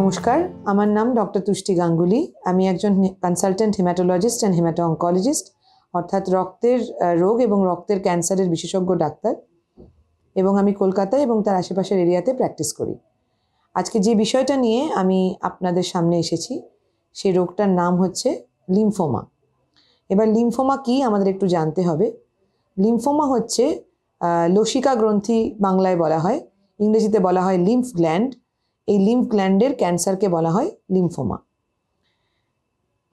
নমস্কার আমার নাম ডক্টর তুষ্টি গাঙ্গুলি আমি একজন consultant haematologist and haemato oncologist অর্থাৎ রক্তের রোগ এবং রক্তের ক্যান্সারের বিশেষজ্ঞ ডাক্তার এবং আমি কলকাতা এবং তার আশেপাশের এরিয়াতে প্র্যাকটিস করি আজকে যে বিষয়টা নিয়ে আমি আপনাদের সামনে এসেছি সেই রোগটার নাম হচ্ছে লিমফোমা এবার লিমফোমা কি আমাদের একটু জানতে হবে লিমফোমা হচ্ছে লসিকা গ্রন্থি বাংলায় বলা হয় ইংরেজিতে বলা হয় লিম্ফ গ্ল্যান্ড এই লিম্ফ গ্ল্যান্ডের ক্যান্সারকে বলা হয় লিম্ফোমা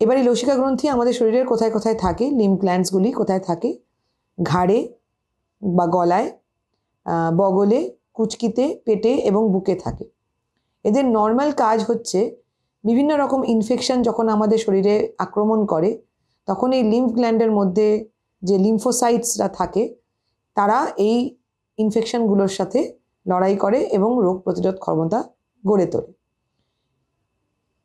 এবার এই লসিকা গ্রন্থি আমাদের শরীরের কোথায় কোথায় থাকে লিম্ফ গ্ল্যান্ডসগুলি কোথায় থাকে ঘাড়ে বা গলায় বগলে কুচকিতে পেটে এবং বুকে থাকে এদের নর্মাল কাজ হচ্ছে বিভিন্ন রকম ইনফেকশন যখন আমাদের শরীরে আক্রমণ করে তখন এই লিম্ফ গ্ল্যান্ডের মধ্যে যে লিম্ফোসাইটসরা থাকে তারা এই ইনফেকশনগুলোর সাথে লড়াই করে এবং রোগ প্রতিরোধ ক্ষমতা গড়ে তোলে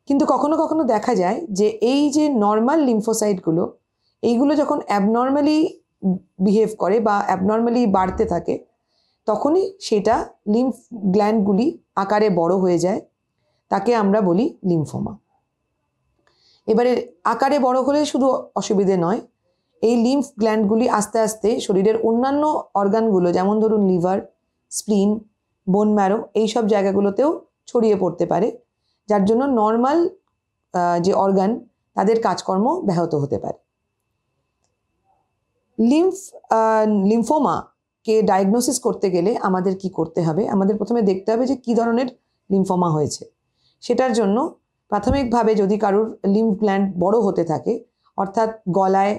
কিন্তু কখনো কখনো দেখা যায় যে এই যে নর্মাল লিম্ফোসাইটগুলো এইগুলো যখন অ্যাবনর্মালি বিহেভ করে বা অ্যাবনর্মালি বাড়তে থাকে তখনই সেটা লিম্ফ গ্ল্যান্ডগুলি আকারে বড় হয়ে যায় তাকে আমরা বলি লিম্ফোমা এবারে আকারে বড় হলে শুধু অসুবিধে নয় এই লিম্ফ গ্ল্যান্ডগুলি আস্তে আস্তে শরীরের অন্যান্য অর্গানগুলো যেমন ধরুন লিভার স্প্লিন বোন ম্যারো এইসব জায়গাগুলোতেও ছড়িয়ে পড়তে পারে যার জন্য নর্মাল যে অর্গান তাদের কাজকর্ম ব্যাহত হতে পারে লিম্ফ লিম্ফোমাকে ডায়াগনোসিস করতে গেলে আমাদের কি করতে হবে আমাদের প্রথমে দেখতে হবে যে কি ধরনের লিম্ফোমা হয়েছে সেটার জন্য প্রাথমিকভাবে যদি কারোর লিম্ফ গ্ল্যান্ড বড় হতে থাকে অর্থাৎ গলায়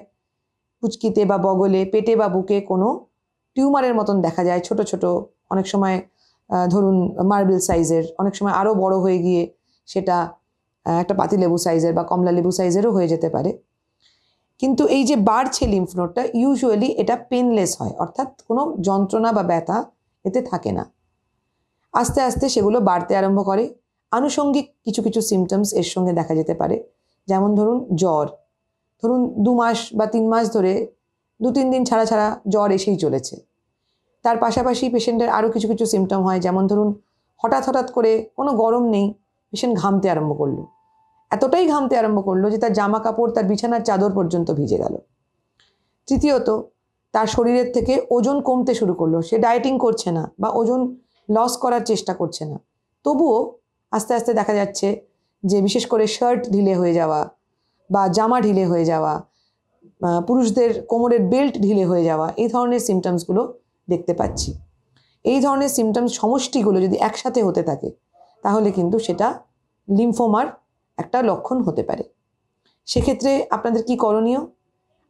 কুচকিতে বা বগলে পেটে বা বুকে কোনো টিউমারের মতন দেখা যায় ছোট ছোট অনেক সময় ধরুন মার্বেল সাইজের অনেক সময় আরও বড় হয়ে গিয়ে সেটা একটা পাতিলেবু সাইজের বা কমলা লেবু সাইজেরও হয়ে যেতে পারে কিন্তু এই যে বাড়ছে লিম্ফ নোটটা ইউজুয়ালি এটা পেনলেস হয় অর্থাৎ কোনো যন্ত্রণা বা ব্যথা এতে থাকে না আস্তে আস্তে সেগুলো বাড়তে আরম্ভ করে আনুষঙ্গিক কিছু কিছু সিমটমস এর সঙ্গে দেখা যেতে পারে যেমন ধরুন জ্বর ধরুন দু মাস বা তিন মাস ধরে দু তিন দিন ছাড়া ছাড়া জ্বর এসেই চলেছে তার পাশাপাশি পেশেন্টের আরও কিছু কিছু সিমটম হয় যেমন ধরুন হঠাৎ হঠাৎ করে কোনো গরম নেই পেশেন্ট ঘামতে আরম্ভ করলো এতটাই ঘামতে আরম্ভ করলো যে তার জামা কাপড় তার বিছানার চাদর পর্যন্ত ভিজে গেল তৃতীয়ত তার শরীরের থেকে ওজন কমতে শুরু করলো সে ডায়েটিং করছে না বা ওজন লস করার চেষ্টা করছে না তবুও আস্তে আস্তে দেখা যাচ্ছে যে বিশেষ করে শার্ট ঢিলে হয়ে যাওয়া বা জামা ঢিলে হয়ে যাওয়া পুরুষদের কোমরের বেল্ট ঢিলে হয়ে যাওয়া এই ধরনের সিমটমসগুলো দেখতে পাচ্ছি এই ধরনের সিমটম সমষ্টিগুলো যদি একসাথে হতে থাকে তাহলে কিন্তু সেটা লিম্ফোমার একটা লক্ষণ হতে পারে সেক্ষেত্রে আপনাদের কি করণীয়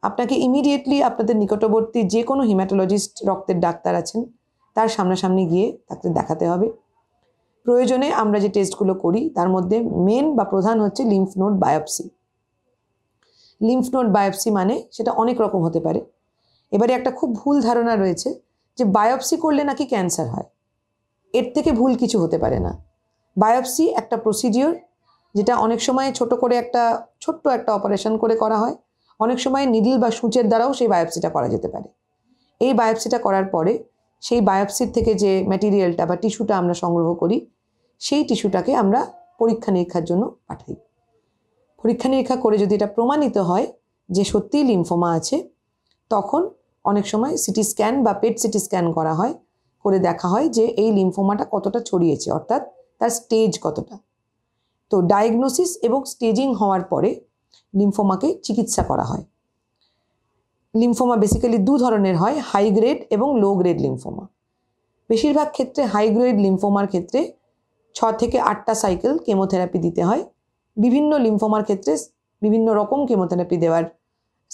আপনাকে ইমিডিয়েটলি আপনাদের নিকটবর্তী যে কোনো হিম্যাটোলজিস্ট রক্তের ডাক্তার আছেন তার সামনাসামনি গিয়ে তাকে দেখাতে হবে প্রয়োজনে আমরা যে টেস্টগুলো করি তার মধ্যে মেন বা প্রধান হচ্ছে lymph node biopsy lymph node biopsy মানে সেটা অনেক রকম হতে পারে এবারে একটা খুব ভুল ধারণা রয়েছে যে বায়োপসি করলে নাকি ক্যান্সার হয় এর থেকে ভুল কিছু হতে পারে না বায়োপসি একটা প্রসিডিওর যেটা অনেক সময় ছোট করে একটা ছোট্ট একটা অপারেশন করে করা হয় অনেক সময় নিডল বা সূচের দ্বারাও সেই বায়োপসিটা করা যেতে পারে এই বায়োপসিটা করার পরে সেই বায়োপসির থেকে যে ম্যাটেরিয়ালটা বা টিস্যুটা আমরা সংগ্রহ করি সেই টিস্যুটাকে আমরা পরীক্ষা নিরীক্ষার জন্য পাঠাই পরীক্ষা নিরীক্ষা করে যদি এটা প্রমাণিত হয় যে সত্যিই লিম্ফোমা আছে তখন অনেক সময় সিটি স্ক্যান বা পেট সিটি স্ক্যান করা হয় করে দেখা হয় যে এই লিম্ফোমাটা কতটা ছড়িয়েছে অর্থাৎ তার স্টেজ কতটা তো ডায়াগনোসিস এবং স্টেজিং হওয়ার পরে লিম্ফোমাকে চিকিৎসা করা হয় লিম্ফোমা বেসিক্যালি দু ধরনের হয় হাই গ্রেড এবং লো গ্রেড লিম্ফোমা বেশিরভাগ ক্ষেত্রে হাই গ্রেড লিম্ফোমার ক্ষেত্রে ছ থেকে আটটা সাইকেল কেমোথেরাপি দিতে হয় বিভিন্ন লিম্ফোমার ক্ষেত্রে বিভিন্ন রকম কেমোথেরাপি দেওয়ার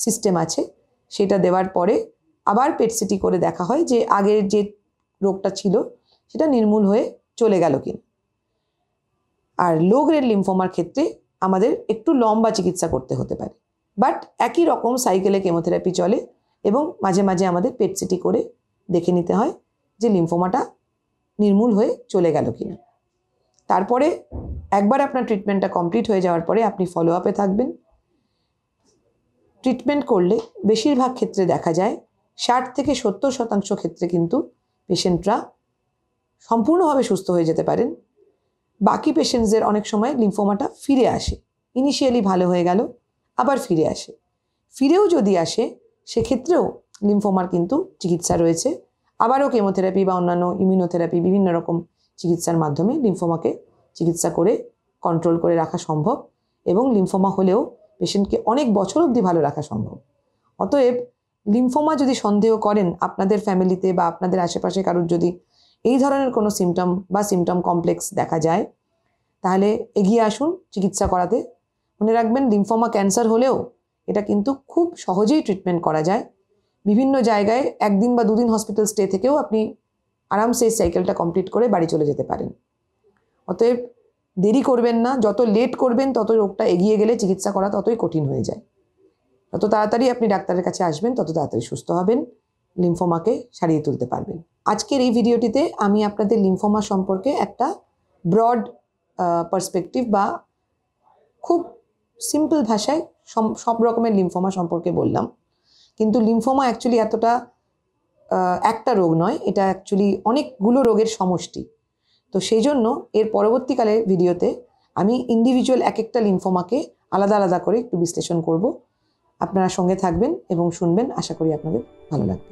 সিস্টেম আছে সেটা দেওয়ার পরে আবার পেটসিটি করে দেখা হয় যে আগের যে রোগটা ছিল সেটা নির্মূল হয়ে চলে গেল কিন আর লো গ্রেড লিম্ফোমার ক্ষেত্রে আমাদের একটু লম্বা চিকিৎসা করতে হতে পারে বাট একই রকম সাইকেলে কেমোথেরাপি চলে এবং মাঝে মাঝে আমাদের পেটসিটি করে দেখে নিতে হয় যে লিম্ফোমাটা নির্মূল হয়ে চলে গেল কিনা তারপরে একবার আপনার ট্রিটমেন্টটা কমপ্লিট হয়ে যাওয়ার পরে আপনি ফলো আপে থাকবেন ট্রিটমেন্ট করলে বেশিরভাগ ক্ষেত্রে দেখা যায় ষাট থেকে সত্তর শতাংশ ক্ষেত্রে কিন্তু পেশেন্টরা সম্পূর্ণভাবে সুস্থ হয়ে যেতে পারেন বাকি পেশেন্টসদের অনেক সময় লিম্ফোমাটা ফিরে আসে ইনিশিয়ালি ভালো হয়ে গেল আবার ফিরে আসে ফিরেও যদি আসে সেক্ষেত্রেও লিম্ফোমার কিন্তু চিকিৎসা রয়েছে আবারও কেমোথেরাপি বা অন্যান্য ইমিউনোথেরাপি বিভিন্ন রকম চিকিৎসার মাধ্যমে লিম্ফোমাকে চিকিৎসা করে কন্ট্রোল করে রাখা সম্ভব এবং লিম্ফোমা হলেও পেশেন্টকে অনেক বছর অবধি ভালো রাখা সম্ভব অতএব লিম্ফোমা যদি সন্দেহ করেন আপনাদের ফ্যামিলিতে বা আপনাদের আশেপাশে কারোর যদি এই ধরনের কোনো সিমটম বা সিমটম কমপ্লেক্স দেখা যায় তাহলে এগিয়ে আসুন চিকিৎসা করাতে মনে রাখবেন লিম্ফোমা ক্যান্সার হলেও এটা কিন্তু খুব সহজেই ট্রিটমেন্ট করা যায় বিভিন্ন জায়গায় একদিন বা দুদিন হসপিটাল স্টে থেকেও আপনি আরামসে এই সাইকেলটা কমপ্লিট করে বাড়ি চলে যেতে পারেন অতএব দেরি করবেন না যত লেট করবেন তত রোগটা এগিয়ে গেলে চিকিৎসা করা ততই কঠিন হয়ে যায় যত তাড়াতাড়ি আপনি ডাক্তারের কাছে আসবেন তত তাড়াতাড়ি সুস্থ হবেন লিম্ফোমাকে সারিয়ে তুলতে পারবেন আজকের এই ভিডিওটিতে আমি আপনাদের লিম্ফোমা সম্পর্কে একটা ব্রড পার্সপেক্টিভ বা খুব সিম্পল ভাষায় সব রকমের লিম্ফোমা সম্পর্কে বললাম কিন্তু লিম্ফোমা অ্যাকচুয়ালি এতটা একটা রোগ নয় এটা অ্যাকচুয়ালি অনেকগুলো রোগের সমষ্টি তো সেই জন্য এর পরবর্তীকালে ভিডিওতে আমি ইন্ডিভিজুয়াল এক একটা লিম্ফোমাকে আলাদা আলাদা করে একটু বিশ্লেষণ করব আপনারা সঙ্গে থাকবেন এবং শুনবেন আশা করি আপনাদের ভালো লাগবে